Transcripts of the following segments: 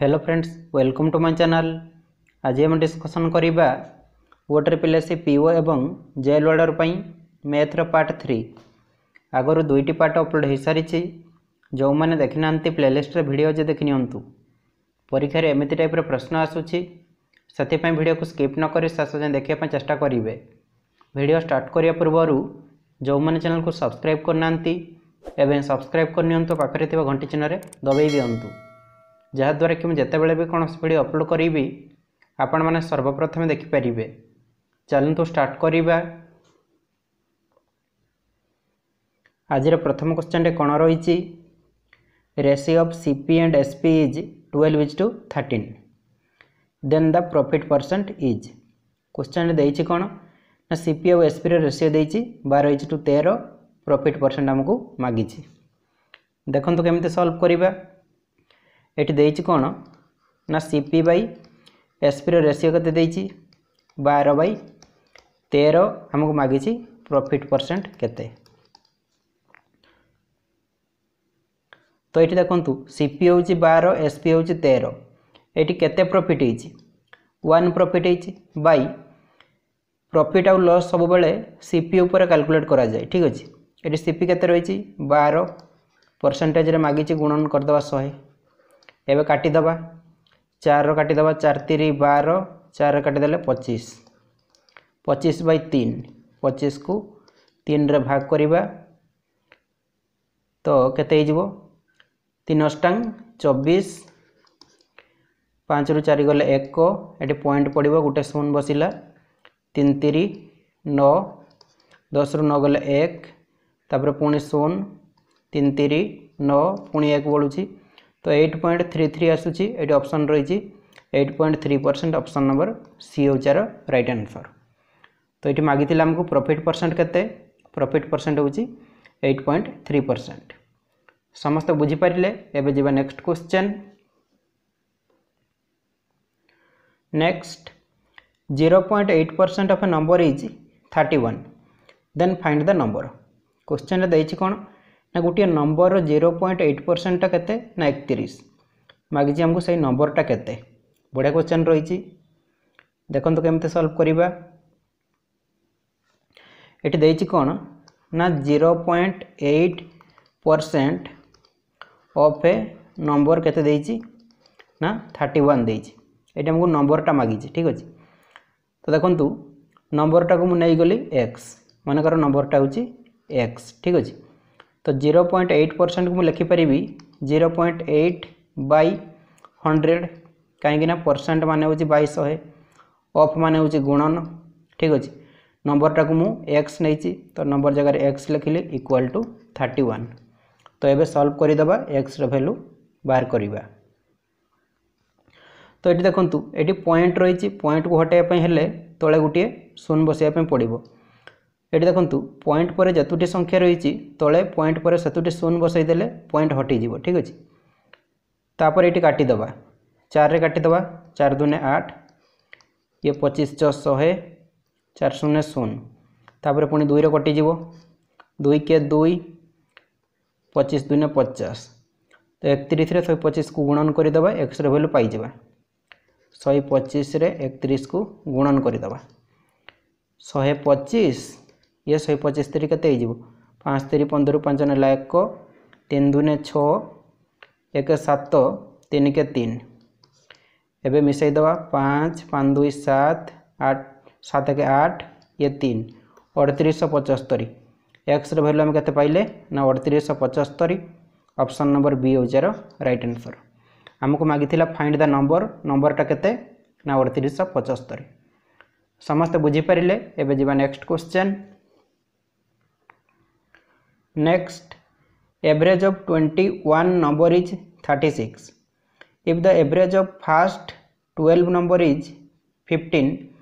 Hello friends welcome to my channel आज हम discussion करवा वोटर पिलेसी पीओ एवं जेल वार्डर पर मैथ्र पार्ट थ्री आगर दुईट पार्ट अपलोड हो सारी जो मैंने देखी ना प्ले लिस्टर भिड जे देखी निखार एमती टाइप प्रश्न आसपा भिड को स्कीप नक शेष जाए देखा चेषा करेंगे भिड स्टार्ट करने पूर्व जो मैंने चैनल को सब्सक्राइब करना सब्सक्राइब करनी पाखे घंटी चिन्ह दबाई दिंटू ଯାହାଦ୍ୱାରା କି ମୁଁ ଯେତେବେଳେ ବି କୌଣସି ଭିଡ଼ିଓ ଅପଲୋଡ଼ କରିବି ଆପଣମାନେ ସର୍ବପ୍ରଥମେ ଦେଖିପାରିବେ ଚାଲନ୍ତୁ ଷ୍ଟାର୍ଟ କରିବା ଆଜିର ପ୍ରଥମ କ୍ୱେଶ୍ଚନ୍ରେ କ'ଣ ରହିଛି ratio of C P and S P is twelve is to thirteen then the profit percent is କ୍ୱେଶ୍ଚନ୍ରେ ଦେଇଛି କ'ଣ ନା ସି ପି ଆଉ ପିର ରେସିଓ ଦେଇଛି ବାର ଇଜ୍ ଟୁ ତେର ପ୍ରଫିଟ୍ ପରସେଣ୍ଟ ଆମକୁ ମାଗିଛି ଦେଖନ୍ତୁ କେମିତି ସଲ୍ଭ କରିବା ଏଠି ଦେଇଛି କ'ଣ ନା ସିପି ବାଇ ଏସ୍ପିର ରେସିଓ କେତେ ଦେଇଛି ବାର ବାଇ ତେର ଆମକୁ ମାଗିଛି ପ୍ରଫିଟ୍ ପରସେଣ୍ଟ କେତେ ତ ଏଠି ଦେଖନ୍ତୁ ସିପି ହେଉଛି ବାର ଏସ୍ପି ହେଉଛି ତେର ଏଠି କେତେ ପ୍ରଫିଟ୍ ହେଇଛି ୱାନ୍ ପ୍ରଫିଟ୍ ହେଇଛି ବାଇ ପ୍ରଫିଟ୍ ଆଉ ଲସ୍ ସବୁବେଳେ ସିପି ଉପରେ କାଲକୁଲେଟ୍ କରାଯାଏ ଠିକ୍ ଅଛି ଏଠି ସିପି କେତେ ରହିଛି ବାର ପରସେଣ୍ଟେଜ୍ରେ ମାଗିଛି ଗୁଣନ କରିଦେବା ଶହେ এবে কাটিদেবা চার কাটিদেবা চার তিরি বার চার কাটিদেলে পঁচিশ পঁচিশ বাই তিন পঁচিশকু তিনরে ভাগ করা তো কেতে হয়ে তিন অষ্টাঙ্গ চব্বিশ ପାଞ୍ଚରୁ ଚାରି ଗଲେ ଏକ ଏଠି ପଏଣ୍ଟ ପଡ଼ିବ ଗୋଟେ ଶୂନ ବସିଲା ତିନି ତିରି ନଅ ଦଶରୁ ନଅ ଗଲେ ଏକ ତାପରେ ପୁଣି ଶୂନ ତିନି ତିରି ନଅ ପୁଣି ଏକ ବଳୁଛି তো এইট পয়েন্ট থ্রি থ্রি ଆସୁଛି ଏଇଠି ଅପସନ୍ ରହିଛି eight point three percent option number C হচ্ছে রাইট আনসর তো এটি মাগিলে আমি প্রফিট পরসেন্ট কেতে প্রফিট পরসেন্ট হচ্ছে এইট পয়েন্ট থ্রি পরসেন্ট সমস্ত বুঝিপারে এবে যা next question next zero point eight percent of a number is thirty one then find the number question দিয়েছি কোণ ନା ଗୋଟିଏ ନମ୍ବରର ଜିରୋ ପଏଣ୍ଟ ଏଇଟ୍ ପରସେଣ୍ଟଟା କେତେ ନା ଏକତିରିଶ ମାଗିଛି ଆମକୁ ସେଇ ନମ୍ବରଟା କେତେ ବଢ଼ିଆ କ୍ୱେଶ୍ଚନ୍ ରହିଛି ଦେଖନ୍ତୁ କେମିତି ସଲ୍ଭ କରିବା ଏଠି ଦେଇଛି କ'ଣ ନା zero point eight percent of a number କେତେ ଦେଇଛି ନା ଥାର୍ଟି ୱାନ୍ ଦେଇଛି ଏଠି ଆମକୁ ନମ୍ବରଟା ମାଗିଛି ଠିକ୍ ଅଛି ତ ଦେଖନ୍ତୁ ନମ୍ବରଟାକୁ ମୁଁ ନେଇଗଲି ଏକ୍ସ ମନେକର ନମ୍ବରଟା ହେଉଛି ଏକ୍ସ ଠିକ୍ ଅଛି तो जीरो पॉइंट एट परसेंट को मुझे लिखिपारि zero point eight by hundred कहीं परसेंट मान हूँ बैश शहे अफ मान हूँ गुणन ठीक अच्छे नंबर टाक मु एक्स नहीं तो नंबर जगह एक्स लिखिली इक्वाल टू थर्टी वन तो ये सल्व करदे एक्स रैल्यू बाहर करवा तो ये देखूँ ये पॉइंट रही पॉइंट को हटाइप तले गोटे शून बसैया पड़ो এটি দেখুন পয়েন্ট পরে যতটি সংখ্যা রয়েছে তলে পয়েন্ট পরে সেতুটি শূন্য বসাই দেলে পয়েন্ট হটি যাব ঠিক আছে তাপরে এটি কাটি কাটিদেবা চারে দেওয়া চার দুনে আট ইয়ে পঁচিশ ছ শহে চার শূন্য শূন্য তাপরে পুঁ দুই দুইরে যাব দুই কে দুই পঁচিশ দুইনে পচাশ তো একত্রিশে শহে পঁচিশ কু গুণন করে করেদেবা এক্সরে ভ্যালু পাই পাইযা শহে পঁচিশে কু গুণন করে করেদেবা শহে পঁচিশ ये शहे पचस्तरी के पाँच तेरी पंदर पांच नेला एक तीन दुने छ एक सात तीन के तीन एवं मिसई दवा पाँच पाँच दुई सात आठ सात एक आठ ये तीन अड़तीस पचस्तरी एक्स रैल्यू आम के पाइले ना अड़तीस पचस्तरी অপশন নম্বর বি হচ্ছে রাইট আনসর আমি মাগি ফাইন্ড দ্য নম্বর নম্বরটা কেতে না অড়তিশ পঁচস্তরি সমস্তে বুঝিপারে এবে যা next question Next, average of 21 number is 36. If the average of first 12 number is 15,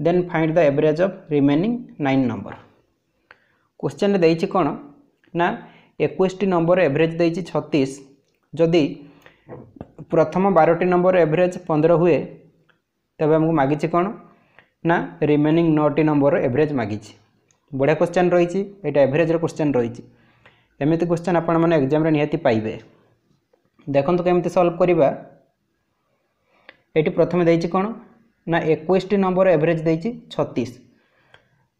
then find the average of remaining 9 number. Question ଦେଇଛି କ'ଣ ନା ଏକୋଇଶଟି ନମ୍ବର ଏଭରେଜ୍ ଦେଇଛି ଛତିଶ ଯଦି ପ୍ରଥମ ବାରଟି ନମ୍ବର ଏଭରେଜ୍ ପନ୍ଦର ହୁଏ ତେବେ ଆମକୁ ମାଗିଛି କ'ଣ ନା ରିମେନିଂ ନଅଟି ନମ୍ବର ଏଭରେଜ୍ ମାଗିଛି বঢ়িয়া কোশ্চেন রয়েছে এটা এভরেজর কোশ্চেন রয়েছে এমিতি কোশ্চেন আপনার এক্সামে নিহতি পাইবে দেখুন কেমিতি সলভ করা এটি প্রথমে দিয়েছি কোণ না একুশটি নম্বর এভরেজ দিয়েছি ছতিশ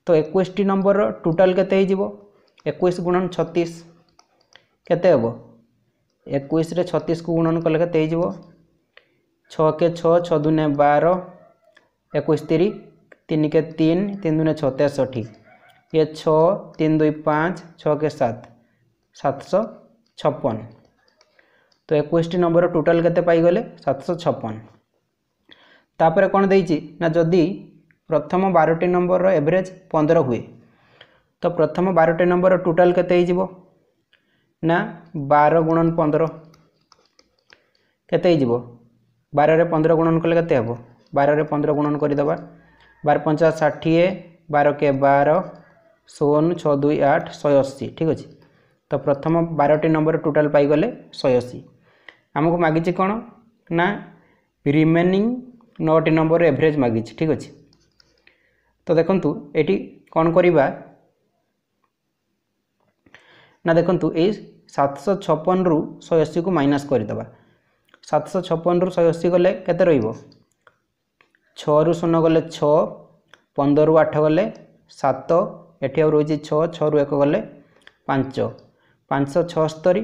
তো একুশটি নম্বর টোটাল কেতে হয়ে একুশ গুণন ছতিশ কেতে হব একুশে ছতিশ কু গুণন কলে কেতে হয়ে ছকে ছ ছ দুনে বার একুশ তিরি তিনকে তিন তিন দুনে ছ তেষট্টি ये छः तीन दुई पाँच छः के सात सातशो छप्पन तो एक नंबर टोटाल के पाईगले सातशो छप्पन तापर कौन दे जदि प्रथम बारोटी नंबर एवरेज पंदर हुए तो प्रथम बारोटी नंबर टोटाल के ना बार गुणन पंदर के बारे पंद्रह गुणन कले के बारे पंद्रह गुणन करदे बार पंचा षाठी बार के बार ଶୂନ ଛଅ ଦୁଇ ଆଠ ଶହେ ଅଶୀ ଠିକ୍ ଅଛି ତ ପ୍ରଥମ ବାରଟି ନମ୍ବର ଟୋଟାଲ୍ ପାଇଗଲେ ଶହେ ଅଶୀ ଆମକୁ ମାଗିଛି କ'ଣ ନା ରିମେନିଂ ନଅଟି ନମ୍ବର ଏଭରେଜ୍ ମାଗିଛି ଠିକ୍ ଅଛି ତ ଦେଖନ୍ତୁ ଏଇଠି କ'ଣ କରିବା ନା ଦେଖନ୍ତୁ ଏଇ ସାତଶହ ଛପନରୁ ଶହେ ଅଶୀକୁ ମାଇନସ୍ କରିଦେବା ସାତଶହ ଛପନରୁ ଶହେ ଅଶୀ ଗଲେ କେତେ ରହିବ ଛଅରୁ ଶୂନ ଗଲେ ଛଅ ପନ୍ଦରରୁ ଆଠ ଗଲେ ସାତ ଏଠି ଆଉ ରହୁଛି ଛଅ ଛଅରୁ ଏକ ଗଲେ ପାଞ୍ଚ ପାଞ୍ଚ ଛଅସ୍ତରୀ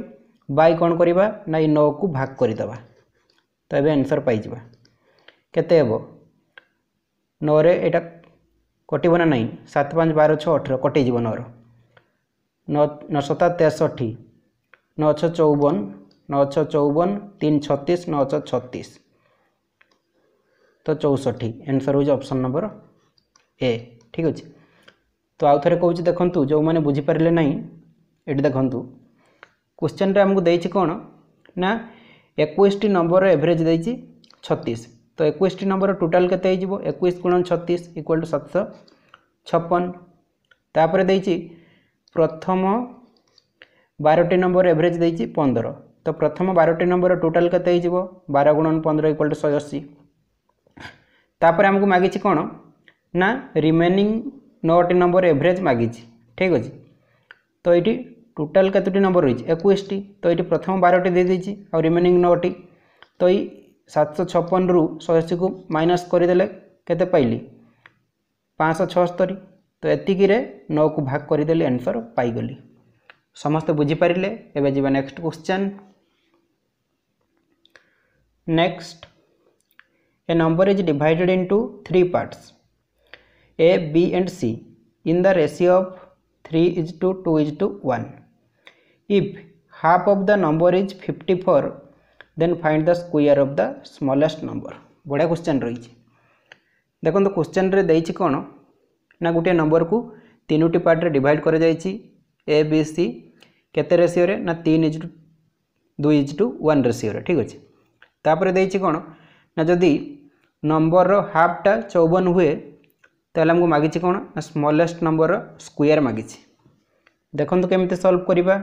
ବାଇ କ'ଣ କରିବା ନା ଏଇ ନଅକୁ ଭାଗ କରିଦେବା ତ ଏବେ ଆନ୍ସର୍ ପାଇଯିବା କେତେ ହେବ ନଅରେ ଏଇଟା କଟିବ ନା ନାହିଁ ସାତ ପାଞ୍ଚ ବାର ଛଅ ଅଠର କଟିଯିବ ନଅର ନଅ ନଅ ସତା ତେଷଠି ନଅ ଛଅ ଚଉବନ ନଅ ଛଅ ଚଉବନ ତିନି ଛତିଶ ନଅ ଛଅ ଛତିଶ ତ ଚଉଷଠି ଆନ୍ସର୍ ହେଉଛି ଅପସନ୍ ନମ୍ବର ଏ ଠିକ୍ ଅଛି তো ଆଉ ଥରେ କହୁଛି ଦେଖନ୍ତୁ ଯେଉଁମାନେ ବୁଝିପାରିଲେ ନାହିଁ ଏଠି ଦେଖନ୍ତୁ କୋଶ୍ଚେନ୍ରେ ଆମକୁ ଦେଇଛି କ'ଣ ନା ଏକୋଇଶଟି ନମ୍ବରର ଏଭରେଜ୍ ଦେଇଛି ଛତିଶ ତ ଏକୋଇଶଟି ନମ୍ବରର ଟୋଟାଲ୍ କେତେ ହେଇଯିବ ଏକୋଇଶ ଗୁଣ ଛତିଶ ଇକ୍ୱାଲ୍ ଟୁ ସାତଶହ ଛପନ ତାପରେ ଦେଇଛି ପ୍ରଥମ ବାରଟି ନମ୍ବର ଏଭରେଜ୍ ଦେଇଛି ପନ୍ଦର ତ ପ୍ରଥମ ବାରଟି ନମ୍ବର ଟୋଟାଲ୍ କେତେ ହେଇଯିବ ବାର ଗୁଣ ପନ୍ଦର ଇକ୍ୱାଲ୍ ଟୁ ଶହେ ଅଶୀ ତାପରେ ଆମକୁ ମାଗିଛି କ'ଣ ନା ରିମେନିଂ नौटी नंबर एवरेज मागिच ठीक अच्छे तो ये टोटाल कतोटी नंबर रही एकुशटी तो ये प्रथम बारटी आ रिमेनिंग नौटी तो ये सात सौ छपन रु शी को माइनस करदे के पाँच छहस्तरी तो ये नौ को भाग करदे आंसर पाइली समस्ते बुझीपारे एवं जी next question next A number is divided into three parts A, B and C in the ratio three is to two is to to 1. If half of the number is 54 then find the square of the smallest number. बड़ा question रही देखो question रे देई कौन ना गोटे number को तीनो पार्ट रे डिवाइड कर ए बी सी केते रेसीो रे ना तीन इज टू दुई इज टू वन रेसीो रे ठीक अच्छे तापर दे कौन ना जदि नंबर हाफ्टा चौवन हुए তাহলে আমাকে মাগিছি কোণ না স্মলেস্ট নম্বর স্কোয়ার মাগিছি দেখুন কেমিতি সলভ করা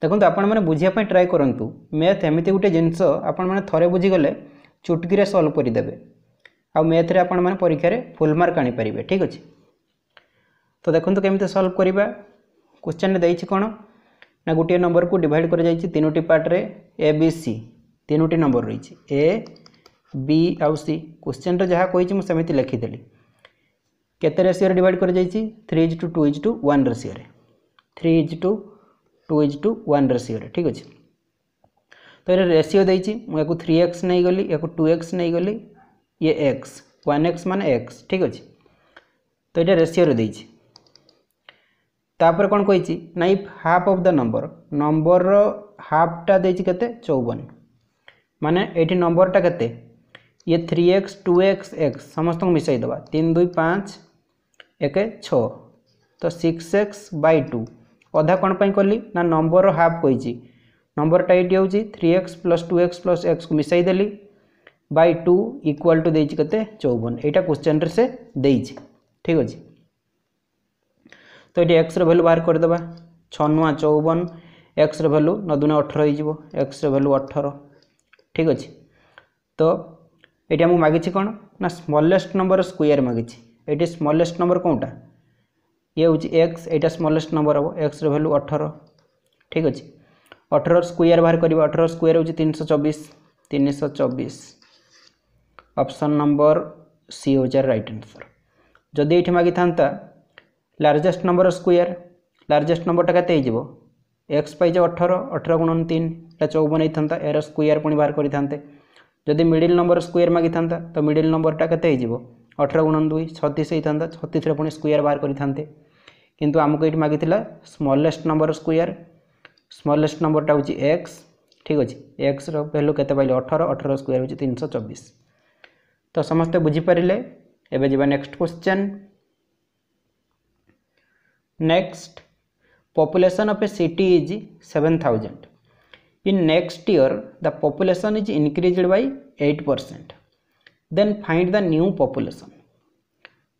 দেখুন আপনার বুঝিয়া ট্রাই করতু ম্যাথ এমিতি গোটে জিনিস আপনার থরে বুঝিগলে চুটকিরে সলভ করিদেবে আ্যাথ্রে আপনার পরীক্ষার ফুল মার্ক আনিপারে ঠিক আছে তো দেখুন কেমিতি সলভ করা কোশ্চেন দিয়েছি কোণ না গোটিয়ে নম্বর কু ডিভাইড করা যাই তিনোটি পার্টরে এ বি সি তিনোটি নম্বর রয়েছে এ बी आउ सी क्वेश्चन जहाँ कही मुझे लिखिदेली केते डिवाइड कर three is to two is to one ratio three is to two is to one ratio ठीक अच्छे तो ये रेसीओ दे थ्री एक्स नहीं गली या टू एक्स नहीं गली ये एक्स वन एक्स मान एक्स ठीक अच्छे तो ये रेसीओ देखिए तापर कौन कही नाइफ half of the number number हाफ्टा दे चौवन माने ये नंबरटा के ये three x two x x समस्त मिसाई देवा तीन दुई पाँच एक छ तो सिक्स एक्स बै टू अधा कौन पर ना नंबर हाफ कही नंबर ये हूँ three x plus two x plus x को मिसाई दे बै टू इक्वाल टू दे के चौवन यहाँ क्वेश्चन से दे ठीक अच्छे तो ये एक्स रैल्यू बाहर करदे छ नुआ चौवन एक्स रैल्यू नदुना अठर होक्स रैल्यू अठर ठीक अच्छे तो ଏଠି ଆମକୁ ମାଗିଛି କ'ଣ ନା ସ୍ମଲେଷ୍ଟ ନମ୍ବର ସ୍କୋୟାର ମାଗିଛି ଏଠି ସ୍ମଲେଷ୍ଟ ନମ୍ବର କେଉଁଟା ଇଏ ହେଉଛି ଏକ୍ସ ଏଇଟା ସ୍ମଲେଷ୍ଟ ନମ୍ବର ହେବ ଏକ୍ସର ଭ୍ୟାଲୁ ଅଠର ଠିକ୍ ଅଛି ଅଠର ସ୍କୋୟାର ବାହାର କରିବା ଅଠର ସ୍କୋୟାର ହେଉଛି ତିନିଶହ ଚବିଶ ତିନିଶହ ଚବିଶ ଅପସନ୍ ନମ୍ବର ସି ହେଉଛି ଆର୍ ରାଇଟ୍ ଆନ୍ସର୍ ଯଦି ଏଇଠି ମାଗିଥାନ୍ତା ଲାର୍ଜେଷ୍ଟ ନମ୍ବର ସ୍କୋୟାର ଲାର୍ଜେଷ୍ଟ ନମ୍ବରଟା କେତେ ହେଇଯିବ ଏକ୍ସ ପାଇଛ ଅଠର ଅଠର ଗୁଣନ ତିନି ଏଇଟା ଚଉବନ ହେଇଥାନ୍ତା ଏହାର ସ୍କୋୟାର ପୁଣି ବାହାର କରିଥାନ୍ତେ ଯଦି ମିଡ଼ିଲ ନମ୍ବର ସ୍କୋୟାର ମାଗିଥାନ୍ତା ତ ମିଡ଼ିଲ ନମ୍ବରଟା କେତେ ହେଇଯିବ ଅଠର ଗୁଣ ଦୁଇ ଛତିଶ ହେଇଥାନ୍ତା ଛତିଶରେ ପୁଣି ସ୍କୋୟାର ବାହାର କରିଥାନ୍ତେ କିନ୍ତୁ ଆମକୁ ଏଇଠି ମାଗିଥିଲା ସ୍ମଲେଷ୍ଟ ନମ୍ବର ସ୍କୋୟାର ସ୍ମଲେଷ୍ଟ ନମ୍ବରଟା ହେଉଛି ଏକ୍ସ ଠିକ୍ ଅଛି ଏକ୍ସର ଭାଲ୍ୟୁ କେତେ ପାଇଲେ ଅଠର ଅଠର ସ୍କୋୟାର ହେଉଛି ତିନିଶହ ଚବିଶ ତ ସମସ୍ତେ ବୁଝିପାରିଲେ ଏବେ ଯିବା next question next population of a city is seven thousand in next year the population is increased by 8% then find the new population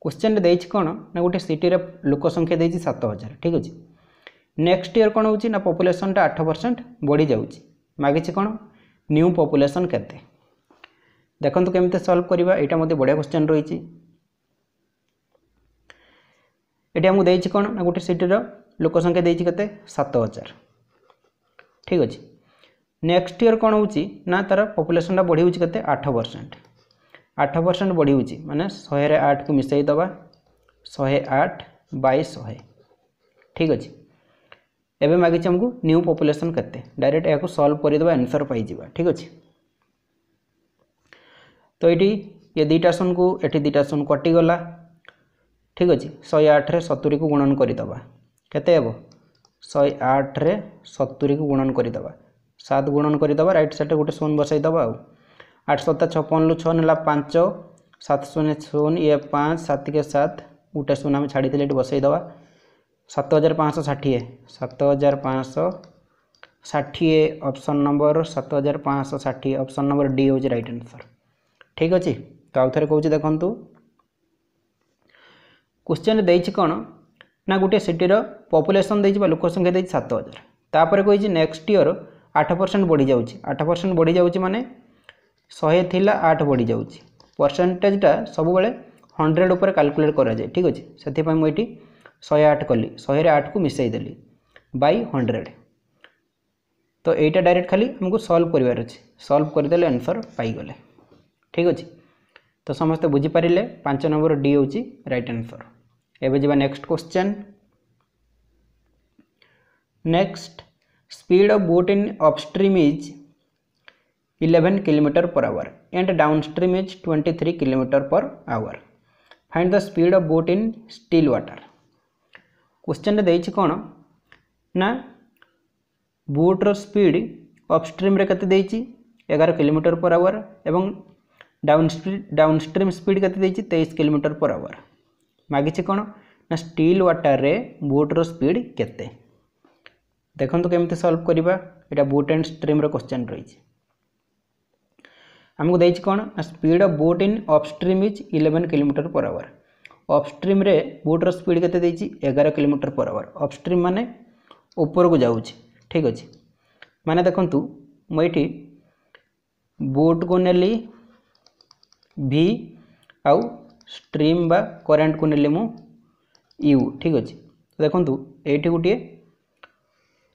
question देछि कोन ना गोटे सिटी रे लोक संख्या देछि 7000 ठीक अछि नेक्स्ट ईयर कोन होछि ना पॉपुलेशन टा 8% बढ़ी जाउछि मागिछि कोन न्यू पॉपुलेशन केते देखंतु केमिते सॉल्व करिवा एटा मते बढ़िया क्वेश्चन रहिछि एटा हमु देछि कोन ना गोटे सिटी रो लोक संख्या देछि केते 7000 ठीक अछि ନେକ୍ସଟ ଇୟର କ'ଣ ହେଉଛି ନା ତା'ର ପପୁଲେସନଟା ବଢ଼ିଯାଉଛି କେତେ ଆଠ ପରସେଣ୍ଟ ଆଠ ପରସେଣ୍ଟ ବଢ଼ିଯାଉଛି ମାନେ ଶହେରେ ଆଠକୁ ମିଶାଇ ଦେବା ଶହେ ଆଠ ବାଇ ଶହେ ଠିକ୍ ଅଛି ଏବେ ମାଗିଛି ଆମକୁ ନ୍ୟୁ ପପୁଲେସନ୍ କେତେ ଡାଇରେକ୍ଟ ଏହାକୁ ସଲ୍ଭ କରିଦେବା ଆନ୍ସର୍ ପାଇଯିବା ଠିକ୍ ଅଛି ତ ଏଇଠି ଏ ଦୁଇଟା ଶୂନକୁ ଏଠି ଦୁଇଟା ଶୂନ କଟିଗଲା ଠିକ୍ ଅଛି ଶହେ ଆଠରେ ସତୁରିକୁ ଗୁଣନ କରିଦେବା କେତେ ହେବ ଶହେ ଆଠରେ ସତୁରିକୁ ଗୁଣନ କରିଦେବା সাত গুণন করেদেবা রাইট সাইডে গোটে শূন্য বসাইদেবা আউ আট সত্তা ছপনু ছন হল পাঁচ সাত শূন্য শূন্য ইয়ে পাঁচ সাতকে সাত গোটে শূন্য আমি ছাড়ি এটি বসাইদেবা সাত হাজার পাঁচশো ষাঠিয়ে সাত হাজার পাঁচশো ষাঠিয়ে অপশন নম্বর সাত হাজার পাঁচশো ষাঠিয়ে অপশন নম্বর ডি হচ্ছে রাইট আনসর ঠিক আছে তো আউথরে কৌছি দেখন্তু কোশ্চেন দিয়েছি কোণ না গোটে সিটির পপুলেসন দিয়েছি বা লোক সংখ্যা দিয়েছি সাত হাজার তাপরে কইছি নেক্সট ইয়র আঠ ପରସେଣ୍ଟ ବଢ଼ିଯାଉଛି ଆଠ ପରସେଣ୍ଟ ବଢ଼ିଯାଉଛି ମାନେ ଶହେ ଥିଲା ଆଠ ବଢ଼ିଯାଉଛି ପରସେଣ୍ଟେଜଟା ସବୁବେଳେ ହଣ୍ଡ୍ରେଡ଼ ଉପରେ କାଲକୁଲେଟ୍ କରାଯାଏ ଠିକ୍ ଅଛି ସେଥିପାଇଁ ମୁଁ ଏଠି ଶହେ ଆଠ କଲି ଶହେରେ ଆଠକୁ ମିଶାଇ ଦେଲି ବାଇ ହଣ୍ଡ୍ରେଡ଼ ତ ଏଇଟା ଡାଇରେକ୍ଟ ଖାଲି ଆମକୁ ସଲ୍ଭ କରିବାର ଅଛି ସଲ୍ଭ କରିଦେଲେ ଆନ୍ସର୍ ପାଇଗଲେ ଠିକ୍ ଅଛି ତ ସମସ୍ତେ ବୁଝିପାରିଲେ ପାଞ୍ଚ ନମ୍ବର ଡି ହେଉଛି ରାଇଟ୍ ଆନ୍ସର୍ ଏବେ ଯିବା next question next speed of boat in upstream is 11 kilometre per hour and downstream is 23 kilometre per hour find the speed of boat in still water question दे कौन ना बोट्र speed अपस्ट्रीम्रे के एगार kilometre per our एवं downstream speed के तेईस kilometre per our मागिचे कौन ना स्टील वाटर रे बोट्र स्पीड केते দেখুন কেমিতি সলভ করা এটা বুট এন্ড স্ট্রিম্র কোশ্চেন রয়েছে আমি দিয়েছি কোণ speed of boat in upstream is eleven kilometre per hour অপস্ট্রিম্রে বুট্র স্পিড কেতে দিয়েছি এগার কিলোমিটার পর আওয়ার অপস্ট্রিম মানে উপরকু যাচ্ছে ঠিক আছে মানে দেখুন ମୁଁ ଏଇଠି ବୁଟ୍କୁ ନେଲି ଭି ଆଉ ଷ୍ଟ୍ରିମ୍ ବା କରେଣ୍ଟକୁ ନେଲି ମୁଁ ୟୁ ଠିକ୍ ଅଛି ଦେଖନ୍ତୁ ଏଇଠି ଗୋଟିଏ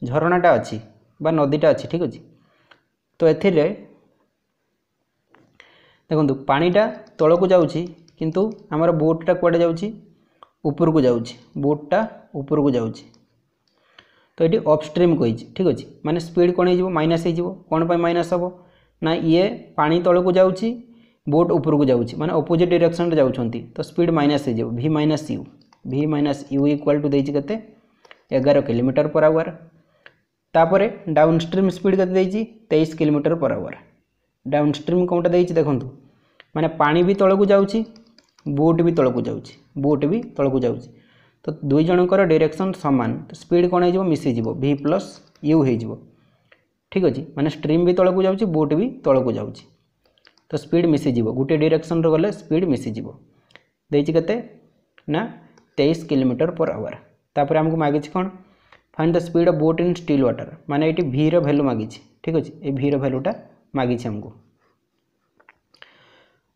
ଝରଣାଟା ଅଛି ବା ନଦୀଟା ଅଛି ଠିକ୍ ଅଛି ତ ଏଥିରେ ଦେଖନ୍ତୁ ପାଣିଟା ତଳକୁ ଯାଉଛି କିନ୍ତୁ ଆମର ବୋଟ୍ଟା କୁଆଡ଼େ ଯାଉଛି ଉପରକୁ ଯାଉଛି ବୋଟ୍ଟା ଉପରକୁ ଯାଉଛି ତ ଏଠି ଅପଷ୍ଟ୍ରିମ୍ କହିଛି ଠିକ୍ ଅଛି ମାନେ ସ୍ପିଡ୍ କ'ଣ ହେଇଯିବ ମାଇନସ୍ ହେଇଯିବ କ'ଣ ପାଇଁ ମାଇନସ୍ ହେବ ନା ଇଏ ପାଣି ତଳକୁ ଯାଉଛି ବୋଟ୍ ଉପରକୁ ଯାଉଛି ମାନେ ଅପୋଜିଟ୍ ଡିରେକ୍ସନ୍ରେ ଯାଉଛନ୍ତି ତ ସ୍ପିଡ୍ ମାଇନସ୍ ହେଇଯିବ V minus U V minus U equal to ଦେଇଛି କେତେ ଏଗାର କିଲୋମିଟର ପର୍ ଆୱାର୍ तापर डाउन स्ट्रीम स्पीड कैसे तेईस kilometre per our down stream कौन दे देखु मैंने पा भी तल को जाऊँच बोट भी तौक को बोट भी तौक को जाऊँच तो दुईजण डिरेक्शन सामान स्पीड कौन हो मिसीज भि प्लस यू हो ठीक अच्छे मैंने स्ट्रीम भी तौक को बोट भी तौक को तो स्पीड मिसीज गोटे डिरेक्शन गले स्पीड मिसीज देते ना तेईस किलोमीटर पर आवर तापर आमको मागे कौन find the speed of boat in still water ମାନେ ଏଇଠି ଭିର ଭ୍ୟାଲୁ ମାଗିଛି ଠିକ୍ ଅଛି ଏ ଭିର ଭ୍ୟାଲୁଟା ମାଗିଛି ଆମକୁ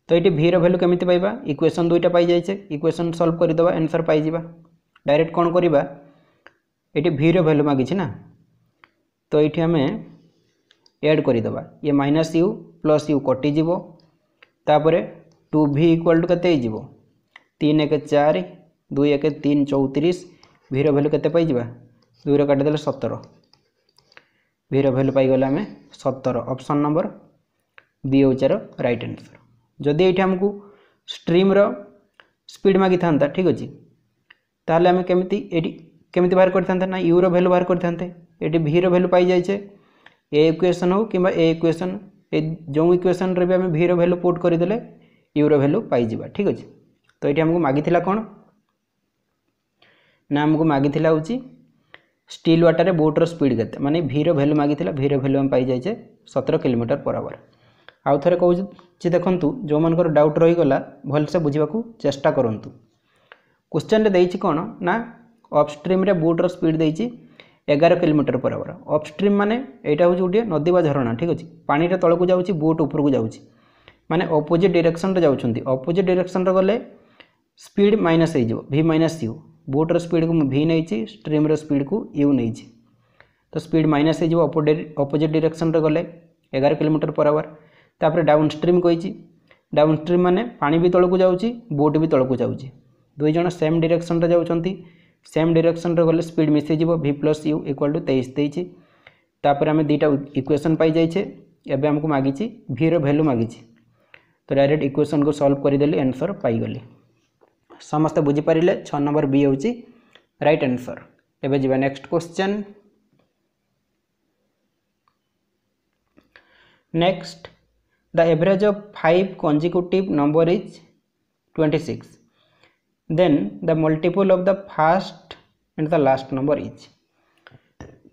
তো এটি ভির ভ্যালু কেমিতি পাইবা ইকুয়েসন দুইটা পাই যাইছে ইকুয়েসন সলভ করিদেবা আনসর পাই যা ডাইরেক্ট কোণ করা এটি ভির ভ্যালু মাগিছে না তো এইটি আমি এড করিদেবা ইয়ে মাইনাস ইউ প্লস ইউ কটিযোগ তাপরে টু ভি ইকুয়াল টু কেতে হয়ে তিন এক চারি দুই এক তিন চৌত্রিশ ভির ভ্যালু কেতে পাই যা দুইর কাটিদেলে সতের ভির ভ্যালু পাইগলে আমি সতের অপসন নম্বর বি হচ্ছে রাইট আনসর যদি এইটি আমি স্ট্রিম্র স্পিড মাগি থাকে ঠিক আছে তাহলে আমি কেমিতি এটি কেমিতি বাহার করে থাকে না ইউর ভ্যালু বাহার করে থাকে এটি ভির ভ্যালু পাই যাইছে এ ইকুয়েসন হোক কিংবা এ ইকুয়েসন এই যে ইকুয়েসনরে বি আমি ভির ভ্যালু পোর্ট করেদেলে ইউর ভ্যালু পাইযা ঠিক আছে তো এটি আমি মাগি কোণ না আমি মাগি হচ্ছে ଷ୍ଟିଲ୍ ୱାଟାରେ ବୋଟ୍ର ସ୍ପିଡ୍ କେତେ ମାନେ ଭିର ଭ୍ୟାଲ୍ୟୁ ମାଗିଥିଲା ଭିର ଭ୍ୟାଲ୍ୟୁ ଆମେ ପାଇଯାଇଛେ ସତର କିଲୋମିଟର ପର ଆୱାର ଆଉ ଥରେ କହୁଛି ଦେଖନ୍ତୁ ଯେଉଁମାନଙ୍କର ଡାଉଟ୍ ରହିଗଲା ଭଲସେ ବୁଝିବାକୁ ଚେଷ୍ଟା କରନ୍ତୁ କ୍ୱେଶ୍ଚନ୍ରେ ଦେଇଛି କ'ଣ ନା ଅପ୍ଷ୍ଟ୍ରିମ୍ରେ ବୋଟ୍ର ସ୍ପିଡ୍ ଦେଇଛି ଏଗାର କିଲୋମିଟର ପର ଆୱାର ଅପ୍ଷ୍ଟ୍ରିମ୍ ମାନେ ଏଇଟା ହେଉଛି ଗୋଟିଏ ନଦୀ ବା ଝରଣା ଠିକ୍ ଅଛି ପାଣିଟା ତଳକୁ ଯାଉଛି ବୋଟ୍ ଉପରକୁ ଯାଉଛି ମାନେ ଅପୋଜିଟ୍ ଡିରେକ୍ସନ୍ରେ ଯାଉଛନ୍ତି ଅପୋଜିଟ୍ ଡିରେକ୍ସନ୍ରେ ଗଲେ ସ୍ପିଡ୍ ମାଇନସ୍ ହେଇଯିବ ଭି ମାଇନସ୍ ୟୁ ବୋଟ୍ର ସ୍ପିଡ଼୍କୁ ମୁଁ ଭି ନେଇଛି ଷ୍ଟ୍ରିମ୍ର ସ୍ପିଡ଼୍କୁ ୟୁ ନେଇଛି ତ ସ୍ପିଡ଼୍ ମାଇନସ୍ ହେଇଯିବ ଅପୋଜିଟ୍ ଡିରେକ୍ସନ୍ରେ ଗଲେ ଏଗାର କିଲୋମିଟର ପର ଆୱାର ତାପରେ ଡାଉନ୍ ଷ୍ଟ୍ରିମ୍ କହିଛି ଡାଉନ୍ ଷ୍ଟ୍ରିମ୍ ମାନେ ପାଣି ବି ତଳକୁ ଯାଉଛି ବୋଟ୍ ବି ତଳକୁ ଯାଉଛି ଦୁଇ ଜଣ ସେମ୍ ଡିରେକ୍ସନ୍ରେ ଯାଉଛନ୍ତି ସେମ୍ ଡିରେକ୍ସନ୍ରେ ଗଲେ ସ୍ପିଡ଼୍ ମିଶିଯିବ V plus U equal to ତେଇଶ ଦେଇଛି ତାପରେ ଆମେ ଦୁଇଟା ଇକ୍ୱେସନ୍ ପାଇଯାଇଛେ ଏବେ ଆମକୁ ମାଗିଛି ଭିର ଭ୍ୟାଲୁ ମାଗିଛି ତ ଡାଇରେକ୍ଟ ଇକ୍ୱେସନ୍କୁ ସଲ୍ଭ କରିଦେଲି ଆନ୍ସର୍ ପାଇଗଲି ସମସ୍ତେ ବୁଝିପାରିଲେ ଛଅ ନମ୍ବର ବି ହେଉଛି ରାଇଟ୍ ଆନ୍ସର୍ ଏବେ ଯିବା next question next the average of five consecutive number is twenty six then the multiple of the first and the last number is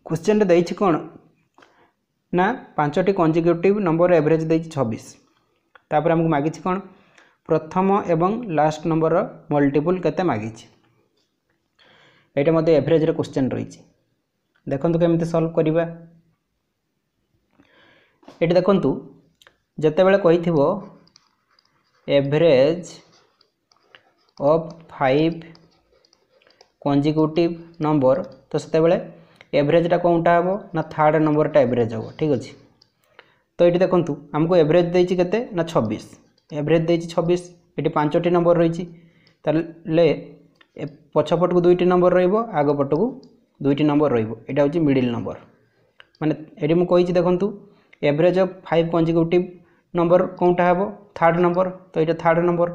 କ୍ୱେଶ୍ଚନ୍ରେ ଦେଇଛି କ'ଣ ନା ପାଞ୍ଚଟି କଞ୍ଜିକ୍ୟୁଟିଭ୍ ନମ୍ବର ଏଭରେଜ୍ ଦେଇଛି ଛବିଶ ତାପରେ ଆମକୁ ମାଗିଛି କ'ଣ প্রথম এবং লাস্ট নম্বর মল্টিপুল কেতে মাগিছে এটা মধ্যে এভরেজর কোশ্চেন রয়েছে দেখুন কেমিতি সলভ করা এটি দেখুন যেতবে কইথিব এভরেজ অফ ফাইভ কনজিকুটিভ নম্বর তো সেতবে এভরেজটা কোনটা হব না থার্ড নম্বরটা এভরেজ হব ঠিক আছে তো এটি দেখুন আমি এভরেজ দিয়েছি কেতে না ছবিশ এভরেজ দিয়েছি ছবিশ এটি পাঁচটি নম্বর রয়েছে তাহলে পছপটকু দুইটি নম্বর রহব আগপটকু দুইটি নম্বর রহব এটা হচ্ছে মিডিল নম্বর মানে এটি মু কইছি দেখন্তু average of five consecutive number কোনটা হব থার্ড নম্বর তো এটা third number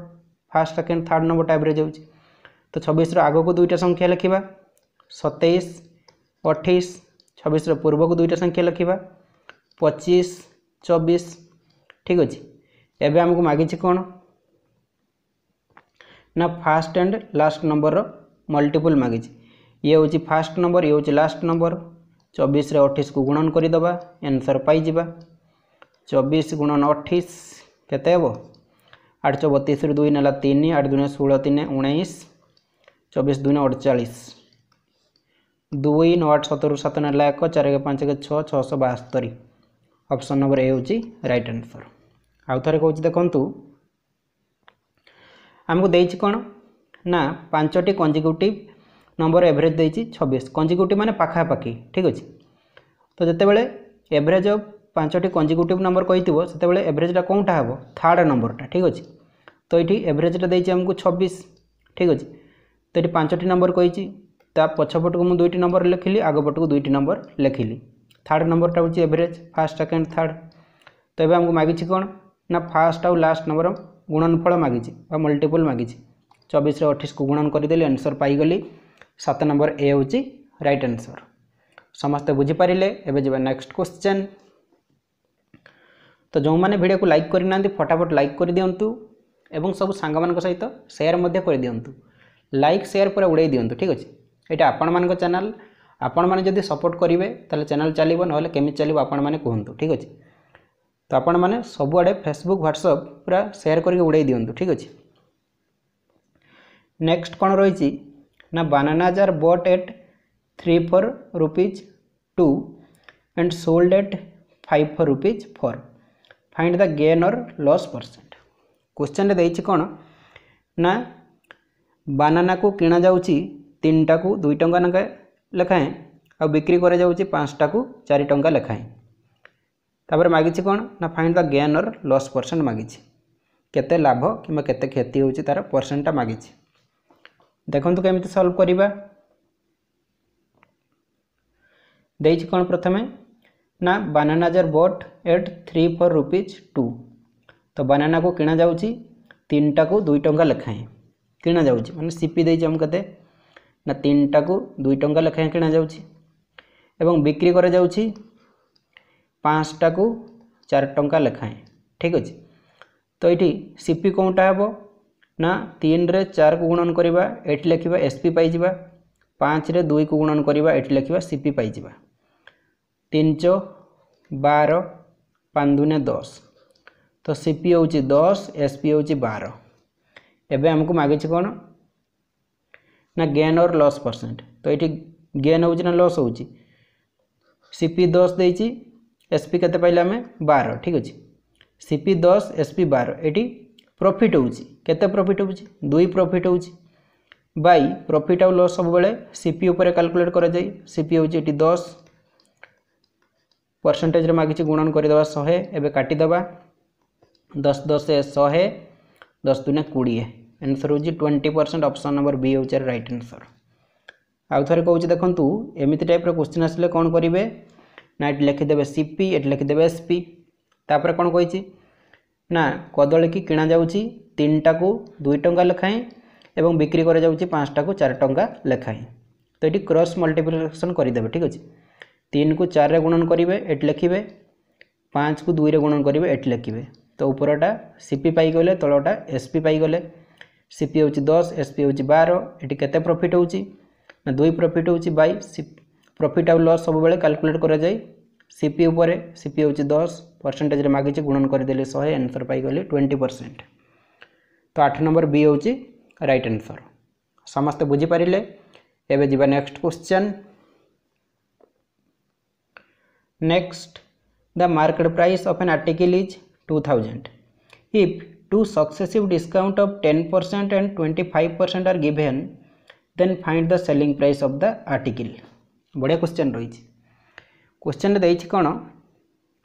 first second third নম্বরটা এভরেজ হচ্ছে তো ছবিশর আগকু দুইটা সংখ্যা লেখা সতেইশ অঠেইশ ছবিশর পূর্বক দুইটা সংখ্যা লেখা পঁচিশ চবিশ ঠিক আছে ଏବେ ଆମକୁ ମାଗିଛି କ'ଣ ନା ଫାର୍ଷ୍ଟ ଆଣ୍ଡ ଲାଷ୍ଟ ନମ୍ବରର ମଲ୍ଟିପୁଲ୍ ମାଗିଛି ଇଏ ହେଉଛି ଫାର୍ଷ୍ଟ ନମ୍ବର ଇଏ ହେଉଛି ଲାଷ୍ଟ ନମ୍ବର ଚବିଶରେ ଅଠେଇଶକୁ ଗୁଣନ କରିଦେବା ଏନ୍ସର୍ ପାଇଯିବା ଚବିଶ ଗୁଣନ ଅଠେଇଶ କେତେ ହେବ ଆଠଶହ ବତିଶରୁ ଦୁଇ ନେଲା ତିନି ଆଠ ଦୁଇନେ ଷୋହଳ ତିନି ଉଣେଇଶ ଚବିଶ ଦୁଇନେ ଅଡ଼ଚାଳିଶ ଦୁଇ ନଅ ଆଠ ସତରରୁ ସାତ ନେଲା ଏକ ଚାରି ଏକ ପାଞ୍ଚ ଏକ ଛଅ ଛଅଶହ ବାସ୍ତରୀ ଅପସନ୍ ନମ୍ବର ଏ ହେଉଛି ରାଇଟ୍ ଆନ୍ସର୍ ଆଉ ଥରେ କହୁଛି ଦେଖନ୍ତୁ ଆମକୁ ଦେଇଛି କ'ଣ ନା ପାଞ୍ଚଟି କଞ୍ଜିକ୍ୟୁଟିଭ୍ ନମ୍ବର ଏଭରେଜ୍ ଦେଇଛି ଛବିଶ କଞ୍ଜିକ୍ୟୁଟିଭ୍ ମାନେ ପାଖାପାଖି ଠିକ୍ ଅଛି ତ ଯେତେବେଳେ ଏଭରେଜ୍ ଅଫ୍ ପାଞ୍ଚଟି କଞ୍ଜିକ୍ୟୁଟିଭ୍ ନମ୍ବର କହିଥିବ ସେତେବେଳେ ଏଭରେଜ୍ଟା କେଉଁଟା ହେବ ଥାର୍ଡ଼ ନମ୍ବରଟା ଠିକ୍ ଅଛି ତ ଏଇଠି ଏଭରେଜ୍ଟା ଦେଇଛି ଆମକୁ ଛବିଶ ଠିକ୍ ଅଛି ତ ଏଠି ପାଞ୍ଚଟି ନମ୍ବର କହିଛି ତା ପଛପଟକୁ ମୁଁ ଦୁଇଟି ନମ୍ବର ଲେଖିଲି ଆଗପଟକୁ ଦୁଇଟି ନମ୍ବର ଲେଖିଲି ଥାର୍ଡ଼ ନମ୍ବରଟା ହେଉଛି ଏଭରେଜ୍ ଫାର୍ଷ୍ଟ ସେକେଣ୍ଡ ଥାର୍ଡ଼ ତ ଏବେ ଆମକୁ ମାଗିଛି କ'ଣ ନା ଫାଷ୍ଟ ଆଉ ଲାଷ୍ଟ ନମ୍ବର ଗୁଣନଫଳ ମାଗିଛି ବା ମଲ୍ଟିପୁଲ ମାଗିଛି ଚବିଶରେ ଅଠେଇଶକୁ ଗୁଣନ କରିଦେଲି ଆନ୍ସର୍ ପାଇଗଲି ସାତ ନମ୍ବର ଏ ହେଉଛି ରାଇଟ୍ ଆନ୍ସର୍ ସମସ୍ତେ ବୁଝିପାରିଲେ ଏବେ ଯିବା ନେକ୍ସଟ କ୍ୱେଶ୍ଚେନ୍ ତ ଯେଉଁମାନେ ଭିଡ଼ିଓକୁ ଲାଇକ୍ କରିନାହାନ୍ତି ଫଟାଫଟ ଲାଇକ୍ କରିଦିଅନ୍ତୁ ଏବଂ ସବୁ ସାଙ୍ଗମାନଙ୍କ ସହିତ ସେୟାର ମଧ୍ୟ କରିଦିଅନ୍ତୁ ଲାଇକ୍ ସେୟାର ପୁରା ଉଡ଼େଇ ଦିଅନ୍ତୁ ଠିକ୍ ଅଛି ଏଇଟା ଆପଣମାନଙ୍କ ଚ୍ୟାନେଲ ଆପଣମାନେ ଯଦି ସପୋର୍ଟ କରିବେ ତାହେଲେ ଚ୍ୟାନେଲ ଚାଲିବ ନହେଲେ କେମିତି ଚାଲିବ ଆପଣମାନେ କୁହନ୍ତୁ ଠିକ୍ ଅଛି तो आपण मैंने सबुआड़े फेसबुक ह्वाट्सअप पूरा सेयार करके उड़े दिंतु ठीक अच्छे नेक्स्ट कौन रही ना बानाना जार bought at three four rupees two and sold at five four rupees four find the gain और लॉस परसेंट क्वेश्चन दे कौन ना बानाना को किणा जानटा को दुई टा लेखाएं आ बिक्री कराऊँच पांचटा को चार टाँह लेखाएं तापर मागिचे कौन ना फाइंड द गेन और लॉस परसेंट मागिचे केते लाभ किमा क्षति हो तार परसेंटा मागिचे देखंतु केमिति सॉल्व करिबा कौन प्रथमे ना बनाना जर bought at three four rupees two तो बनाना को किणा जाउची टाक को 2 टंका किणा जाउची माने सीपी देइचे हम कते ना तीन टाक 2 टंका लखाय किणा जाउची बिक्री करे পাঁচটাকে চার টঙ্কা লেখায় ঠিক আছে তো এটি সিপি কোনটা হব না তিনরে চারকু গুণন করা এটি লেখা এসপি পাইযা পাঁচরে দুইকু গুণন করা এটি লেখা সিপি পাইযা তিন চো বার পাঁচ দুনে দশ তো সিপি হচ্ছে দশ এসপি হচ্ছে বার এবে আমি মাগিছে কোণ না গেন ওর লস পরসেন্ট তো এটি গেন হচ্ছে না লস হচ্ছে সিপি দশ দিয়েছি এসপি কেতে পাইলে আমি বার ঠিক আছে সিপি দশ এসপি বার এটি প্রফিট হচ্ছে কেতে প্রফিট হচ্ছে দুই প্রফিট হচ্ছে বাই প্রফিট আউ লস সবুলে সিপি উপরে ক্যালকুলেট করা যায় সিপি হচ্ছে এটি দশ পরসেন্টেজরে মাগিছি গুণন করিদেবা শহে এবে কাটিদেবা দশ দশে শহে দশ দুনে কোড়িয়ে আনসর হচ্ছে twenty percent option number B হচ্ছে রাইট আনসর আউ থরে কৌছি দেখুন এমিতি টাইপ্র কোশ্চিন আসলে কোণ করবে ना ये लिखीदेव सीपी ये लिखिदे एसपी तापर कौन कही ना कदमी की किणा जानटा को दुई टा लेखाई एवं बिक्री कर को चार टा लेखाई तो ये क्रस मल्टीप्लिकेसन करदेव ठीक अच्छे तीन को चार गुणन करेंगे ये लिखे पाँच को दुई गुणन करेंगे ये लिखे तो ऊपरटा सीपी पाईगले तलटा एसपी पाईगले सीपी हो दस एसपी हो बार ये केफिट हो दुई प्रफिट हो बै প্রফিট আউ লস সবুলে ক্যালকুলেট করা যায় সিপি উপরে সিপি হচ্ছে দশ পরসেন্টেজরে মাগিছে গুণন করেদেলে শহে আনসর পাইগলে টোয়েন্টি পরসেন্ট তো আট নম্বর বি হচ্ছে রাইট আনসর ସମସ୍ତେ ବୁଝିପାରିଲେ ଏବେ ଯିବା next question next the market price of an article is two thousand if two successive discount of ten percent and twenty five percent are given then find the selling price of the article বড়িয়া question রয়েছে question দিয়েছি কোণ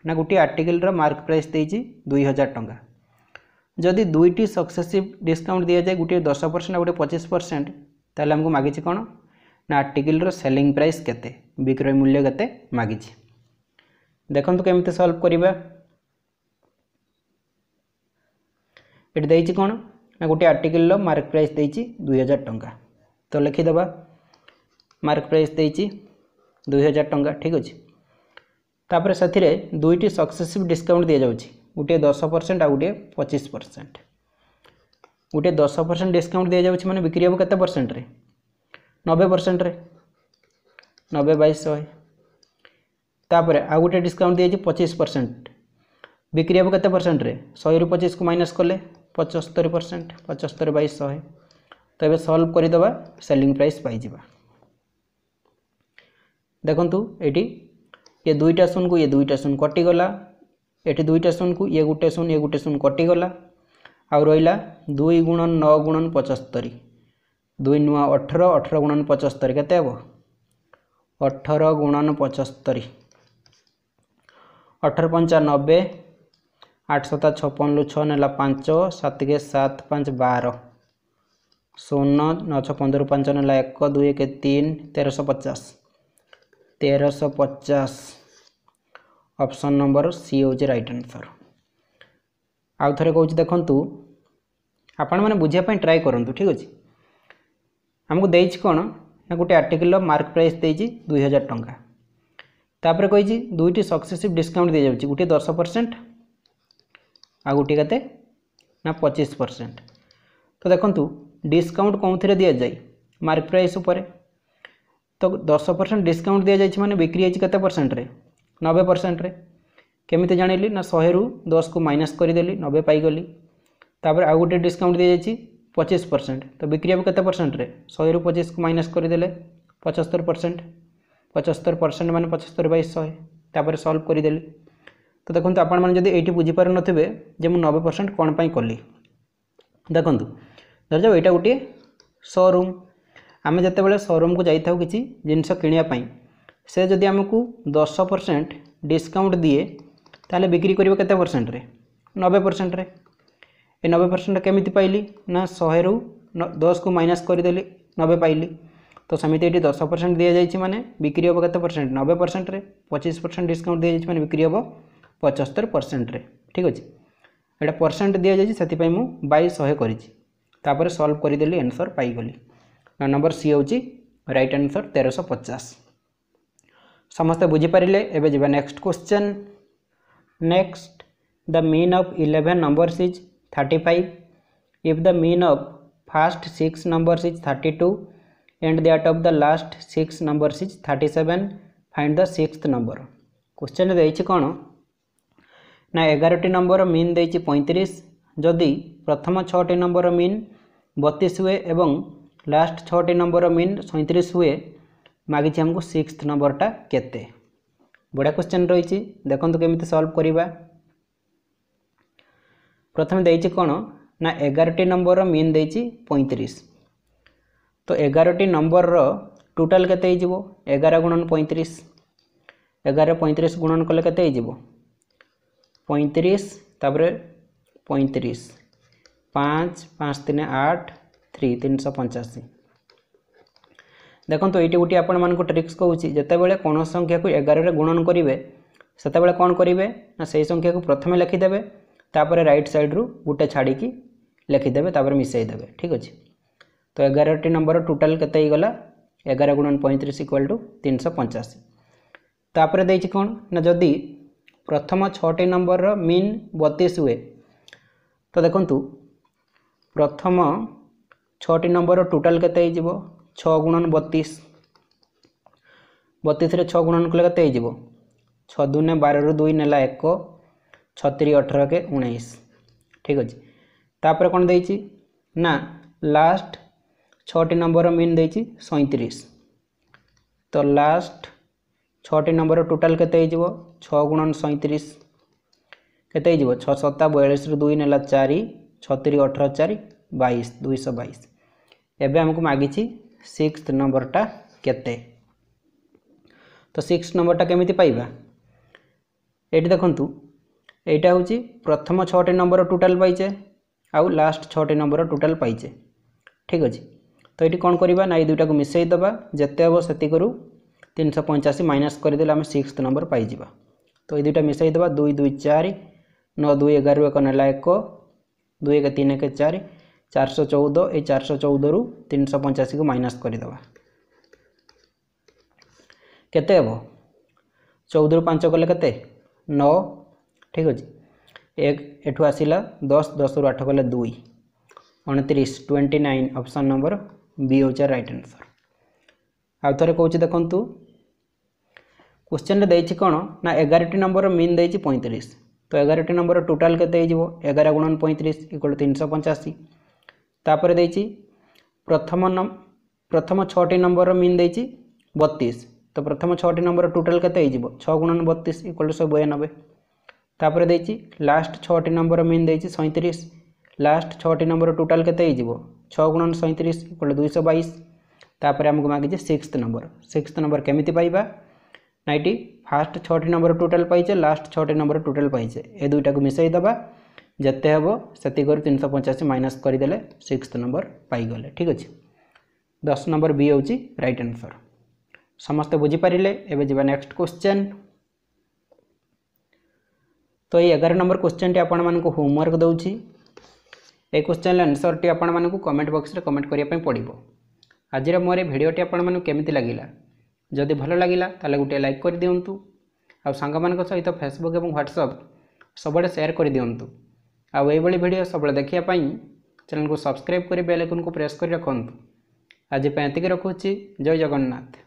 না গোটিয়ে আর্টিকলর mark price দিয়েছি দুই হাজার টঙ্কা যদি দুইটি সকসেসিভ ডিসকাউন্ট দিয়ে যায় গোটিয়ে দশ পরসেন্ট আর গোটিয়ে পঁচিশ পরসেন্ট তাহলে আমাকে মাগিছি কোণ না আর্টিকলর সেলিং প্রাইস কেতে বিক্রয় মূল্য কেতে মাগিছি দেখন্তু কেমিতি সলভ করিবা এটি দিয়েছি কোণ না গোটিয়ে আর্টিকলর মার্ক প্রাইস দিয়েছি দুই হাজার টঙ্কা তো লিখিদেবা মার্ক প্রাইস দিয়েছি ଦୁଇ ହଜାର ଟଙ୍କା ଠିକ୍ ଅଛି ତାପରେ ସେଥିରେ ଦୁଇଟି ସକ୍ସେସିଭ୍ ଡିସ୍କାଉଣ୍ଟ ଦିଆଯାଉଛି ଗୋଟିଏ ଦଶ ପରସେଣ୍ଟ ଆଉ ଗୋଟିଏ ପଚିଶ ପରସେଣ୍ଟ ଗୋଟିଏ ଦଶ ପରସେଣ୍ଟ ଡିସ୍କାଉଣ୍ଟ ଦିଆଯାଉଛି ମାନେ ବିକ୍ରି ହେବ କେତେ ପରସେଣ୍ଟରେ ନବେ ପରସେଣ୍ଟରେ ନବେ ବାଇଶ ଶହେ ତାପରେ ଆଉ ଗୋଟିଏ ଡିସ୍କାଉଣ୍ଟ ଦିଆଯାଇଛି ପଚିଶ ପରସେଣ୍ଟ ବିକ୍ରି ହେବ କେତେ ପରସେଣ୍ଟରେ ଶହେରୁ ପଚିଶକୁ ମାଇନସ୍ କଲେ ପଞ୍ଚସ୍ତରୀ ପରସେଣ୍ଟ ପଞ୍ଚସ୍ତରୀ ବାଇଶ ଶହେ ତ ଏବେ ସଲ୍ଭ କରିଦେବା ସେଲିଂ ପ୍ରାଇସ୍ ପାଇଯିବା ଦେଖନ୍ତୁ ଏଇଠି ଏ ଦୁଇଟା ଶୂନକୁ ଇଏ ଦୁଇଟା ଶୂନ କଟିଗଲା ଏଠି ଦୁଇଟା ଶୂନକୁ ଇଏ ଗୋଟେ ଶୂନ ଇଏ ଗୋଟେ ଶୂନ କଟିଗଲା ଆଉ ରହିଲା ଦୁଇ ଗୁଣନ ନଅ ଗୁଣନ ପଞ୍ଚସ୍ତରୀ ଦୁଇ ନୂଆ ଅଠର ଅଠର ଗୁଣନ ପଞ୍ଚସ୍ତରୀ କେତେ ହେବ ଅଠର ଗୁଣନ ପଞ୍ଚସ୍ତରୀ ଅଠର ପଞ୍ଚା ନବେ ଆଠଶହ ଛପନରୁ ଛଅ ନେଲା ପାଞ୍ଚ ସାତିକେ ସାତ ପାଞ୍ଚ ବାର ଶୂନ ନଅଶହ ପନ୍ଦର ପାଞ୍ଚ ନେଲା ଏକ ଦୁଇ ଏକ ତିନି ତେରଶହ ପଚାଶ ତେରଶହ ପଚାଶ ଅପସନ୍ ନମ୍ବର ସି ହେଉଛି ରାଇଟ୍ ଆନ୍ସର୍ ଆଉ ଥରେ କହୁଛି ଦେଖନ୍ତୁ ଆପଣମାନେ ବୁଝିବା ପାଇଁ ଟ୍ରାଏ କରନ୍ତୁ ଠିକ୍ ଅଛି ଆମକୁ ଦେଇଛି କ'ଣ ନା ଗୋଟେ ଆର୍ଟିକଲ୍ର ମାର୍କ ପ୍ରାଇସ୍ ଦେଇଛି ଦୁଇ ହଜାର ଟଙ୍କା ତାପରେ କହିଛି ଦୁଇଟି ସକ୍ସେସିଭ୍ ଡିସ୍କାଉଣ୍ଟ ଦିଆଯାଉଛି ଗୋଟିଏ ଦଶ ପରସେଣ୍ଟ ଆଉ ଗୋଟିଏ କେତେ ନା ପଚିଶ ପରସେଣ୍ଟ ତ ଦେଖନ୍ତୁ ଡିସ୍କାଉଣ୍ଟ କେଉଁଥିରେ ଦିଆଯାଏ ମାର୍କ ପ୍ରାଇସ୍ ଉପରେ তো ଦଶ ପରସେଣ୍ଟ ଡିସକାଉଣ୍ଟ ଦିଆଯାଇଛି ମାନେ ବିକ୍ରି ହେଇଛି କେତେ ପରସେଣ୍ଟରେ ନବେ ପରସେଣ୍ଟରେ କେମିତି ଜାଣିଲି ନା ଶହେରୁ ଦଶକୁ ମାଇନସ୍ କରିଦେଲି ନବେ ପାଇଗଲି ତାପରେ ଆଉ ଗୋଟେ ଡିସକାଉଣ୍ଟ ଦିଆଯାଇଛି ପଚିଶ ପରସେଣ୍ଟ ତ ବିକ୍ରି ହେବ କେତେ ପରସେଣ୍ଟରେ ଶହେରୁ ପଚିଶକୁ ମାଇନସ୍ କରିଦେଲେ ପଚସ୍ତର ପରସେଣ୍ଟ ପଚସ୍ତର ପରସେଣ୍ଟ ମାନେ ପଚସ୍ତର ବାଇ ଶହେ ତାପରେ ସଲ୍ଭ କରିଦେଲି ତ ଦେଖନ୍ତୁ ଆପଣମାନେ ଯଦି ଏଇଠି ବୁଝିପାରୁନଥିବେ ଯେ ମୁଁ ନବେ ପରସେଣ୍ଟ କ'ଣ ପାଇଁ କଲି ଦେଖନ୍ତୁ ଧରିଯାଉ ଏଇଟା ଗୋଟିଏ ସୋରୁମ୍ ଆମେ ଯେତେବେଳେ ସୋରୁମ୍କୁ ଯାଇଥାଉ କିଛି ଜିନିଷ କିଣିବା ପାଇଁ ସେ ଯଦି ଆମକୁ ଦଶ ପରସେଣ୍ଟ ଡିସ୍କାଉଣ୍ଟ ଦିଏ ତାହେଲେ ବିକ୍ରି କରିବ କେତେ ପରସେଣ୍ଟରେ ନବେ ପରସେଣ୍ଟରେ ଏ ନବେ ପରସେଣ୍ଟ କେମିତି ପାଇଲି ନା ଶହେରୁ ଦଶକୁ ମାଇନସ୍ କରିଦେଲି ନବେ ପାଇଲି ତ ସେମିତି ଏଠି ଦଶ ପରସେଣ୍ଟ ଦିଆଯାଇଛି ମାନେ ବିକ୍ରି ହେବ କେତେ ପରସେଣ୍ଟ ନବେ ପରସେଣ୍ଟରେ ପଚିଶ ପରସେଣ୍ଟ ଡିସ୍କାଉଣ୍ଟ ଦିଆଯାଇଛି ମାନେ ବିକ୍ରି ହେବ ପଞ୍ଚସ୍ତର ପରସେଣ୍ଟରେ ଠିକ୍ ଅଛି ଏଇଟା ପରସେଣ୍ଟ ଦିଆଯାଇଛି ସେଥିପାଇଁ ମୁଁ ବାଇଶ ଶହେ କରିଛି ତାପରେ ସଲ୍ଭ କରିଦେଲି ଆନ୍ସର୍ ପାଇଗଲି ନମ୍ବର ସି ହେଉଛି ରାଇଟ୍ ଆନ୍ସର ତେରଶହ ପଚାଶ ସମସ୍ତେ ବୁଝିପାରିଲେ ଏବେ ଯିବା next question next the mean of eleven numbers is thirty five if the mean of first six numbers is thirty two and that of the last six numbers is thirty seven find the six number question ଦେଇଛି କ'ଣ ନା ଏଗାରଟି number mean ଦେଇଛି ପଇଁତିରିଶ ଯଦି ପ୍ରଥମ ଛଅଟି number mean ବତିଶ ହୁଏ ଏବଂ ଲାଷ୍ଟ ଛଅଟି ନମ୍ବର ମିନ୍ ସଇଁତିରିଶ ହୁଏ ମାଗିଛି ଆମକୁ ସିକ୍ସ ନମ୍ବରଟା କେତେ ବଢ଼ିଆ କ୍ୱେଶ୍ଚିନ୍ ରହିଛି ଦେଖନ୍ତୁ କେମିତି ସଲ୍ଭ କରିବା ପ୍ରଥମେ ଦେଇଛି କ'ଣ ନା ଏଗାରଟି ନମ୍ବରର ମିନ୍ ଦେଇଛି ପଇଁତିରିଶ ତ ଏଗାରଟି ନମ୍ବରର ଟୋଟାଲ୍ କେତେ ହେଇଯିବ ଏଗାର ଗୁଣନ ପଇଁତିରିଶ ଏଗାର ପଇଁତିରିଶ ଗୁଣନ କଲେ କେତେ ହେଇଯିବ ପଇଁତିରିଶ ତା'ପରେ ପଇଁତିରିଶ ପାଞ୍ଚ ପାଞ୍ଚ ତିନି ଆଠ थ्री तीन सौ पंचाशी देखो ये गोटे आपण मूँ ट्रिक्स कहूँ जितेबाला कौन संख्या को एगारे गुणन करेंगे से कौन करेंगे ना से संख्या को प्रथम लिखिदे रईट सैड्रु गोटे छाड़ी लिखिदे मिसईदे ठीक अच्छे तो एगार नंबर टोटाल के गला एगार गुणन पैंतीस इक्वाल टू तीन सौ पंचाशी तापर दे कौन ना जदि प्रथम छटे नंबर मीन बतीस हुए तो देखु प्रथम ছটি নম্বর টোটাল কেতে হয়ে ছ গুণন বতিশ বতিশে ছ গুণন কলে কেতে হয়ে ছ দুনে বারু দুই নেলা এক ছতিরি অঠরকে উনিশ ঠিক আছে তাপরে কোণ দিয়েছি না লাস্ট ছটি নম্বর মিন দিয়েছি সৈত্রিশ তো লাস্ট ছটি নম্বর টোটাল কেতে হয়ে ছ গুণন সৈত্রিশ কেতে হয়ে ছ সতা বয়ালিশ দুই নেলা চারি ছতিরি অঠর চারি বাইশ দুইশহ বাইশ এবে আমাকে মাগিছি সিক্স নম্বরটা কেতে তো সিক্স নম্বরটা কেমিতি পাইবা এটি দেখন্তু এইটা হচ্ছে প্রথম ছটি নম্বর টোটাল পাইছে আউ লাস্ট ছটি নম্বর টোটাল পাইছে ঠিক আছে তো এটি কোণ করা না এই দুইটা মিশাই দেবা যেতে হব সেতিকু তিনশো পঞ্চাশি মাইনাস করে দিলে আমি সিক্স নম্বর পাইযা তো এই দুইটা মিশাই দেবা দুই দুই চারি ন দুই এগারো এক নেলা এক দুই এক তিন এক চারি ଚାରିଶହ ଚଉଦ ଏଇ ଚାରିଶହ ଚଉଦରୁ ତିନିଶହ ପଞ୍ଚାଅଶୀକୁ ମାଇନସ୍ କରିଦେବା କେତେ ହେବ ଚଉଦରୁ ପାଞ୍ଚ କଲେ କେତେ ନଅ ଠିକ୍ ଅଛି ଏକ ଏଠୁ ଆସିଲା ଦଶ ଦଶରୁ ଆଠ କଲେ ଦୁଇ ଅଣତିରିଶ twenty nine option number B ହେଉଛି ରାଇଟ୍ ଆନ୍ସର୍ ଆଉ ଥରେ କହୁଛି ଦେଖନ୍ତୁ କ୍ୱେଶ୍ଚିନ୍ରେ ଦେଇଛି କ'ଣ ନା ଏଗାରଟି ନମ୍ବର ମିନ୍ ଦେଇଛି ପଇଁତିରିଶ ତ ଏଗାରଟି ନମ୍ବର ଟୋଟାଲ୍ କେତେ ହେଇଯିବ ଏଗାର ଗୁଣନ ପଇଁତିରିଶ ଇକ୍ୱାଲ୍ ତିନିଶହ ପଞ୍ଚାଅଶୀ তাপরে দেইছি প্রথম প্রথম ছটি নম্বর মিন দেইছি বতিশ তো প্রথম ছটি নম্বর টোটাল কেতে হয়ে ছ গুণন বতিশ ইকল টু শহে বয়ানবে তাপরে দেইছি লাস্ট ছটি নম্বর মিন দেইছি সৈঁত্রিশ লাস্ট ছটি নম্বর টোটাল কেতে হয়ে ছ গুণন সৈঁত্রিশ ইকল দুইশ বাইশ তাপরে আমাকে মাগিছে সিক্সথ নম্বর সিক্সথ নম্বর কেমিতি পাইবা না এটি ফার্স্ট ছটি নম্বর টোটাল পাইছে লাস্ট ছটি নম্বর টোটাল পাইছে এ দুইটাকে মিশাই দেবা ଯେତେ ହେବ ସେତିକରୁ ତିନିଶହ ପଞ୍ଚାଅଶୀ ମାଇନସ୍ କରିଦେଲେ ସିକ୍ସଥ ନମ୍ବର ପାଇଗଲେ ଠିକ୍ ଅଛି ଦଶ ନମ୍ବର ବି ହେଉଛି ରାଇଟ୍ ଆନ୍ସର୍ ସମସ୍ତେ ବୁଝିପାରିଲେ ଏବେ ଯିବା ନେକ୍ସଟ କ୍ୱେଶ୍ଚନ୍ ତ ଏଇ ଏଗାର ନମ୍ବର କ୍ୱେଶ୍ଚନ୍ଟି ଆପଣମାନଙ୍କୁ ହୋମୱାର୍କ ଦେଉଛି এই কোশ্চেন আনসরটি আপনার কমেন্ট বক্সরে কমেন্ট করা পড়ব আজির মোর ভিডিওটি আপনার কমিটি লাগিলা যদি ভালো লাগিলা তাহলে গোটে লাইক করে দিও আঙ্গ সহ ফেসবুক এবং হোয়াটসঅপ সবুড়ে সেয়ার করে দিও आई भिड सब देखापी चैनल को सब्सक्राइब कर बेलकन को प्रेस कर रखु आज ये रखुच्छी जय जगन्नाथ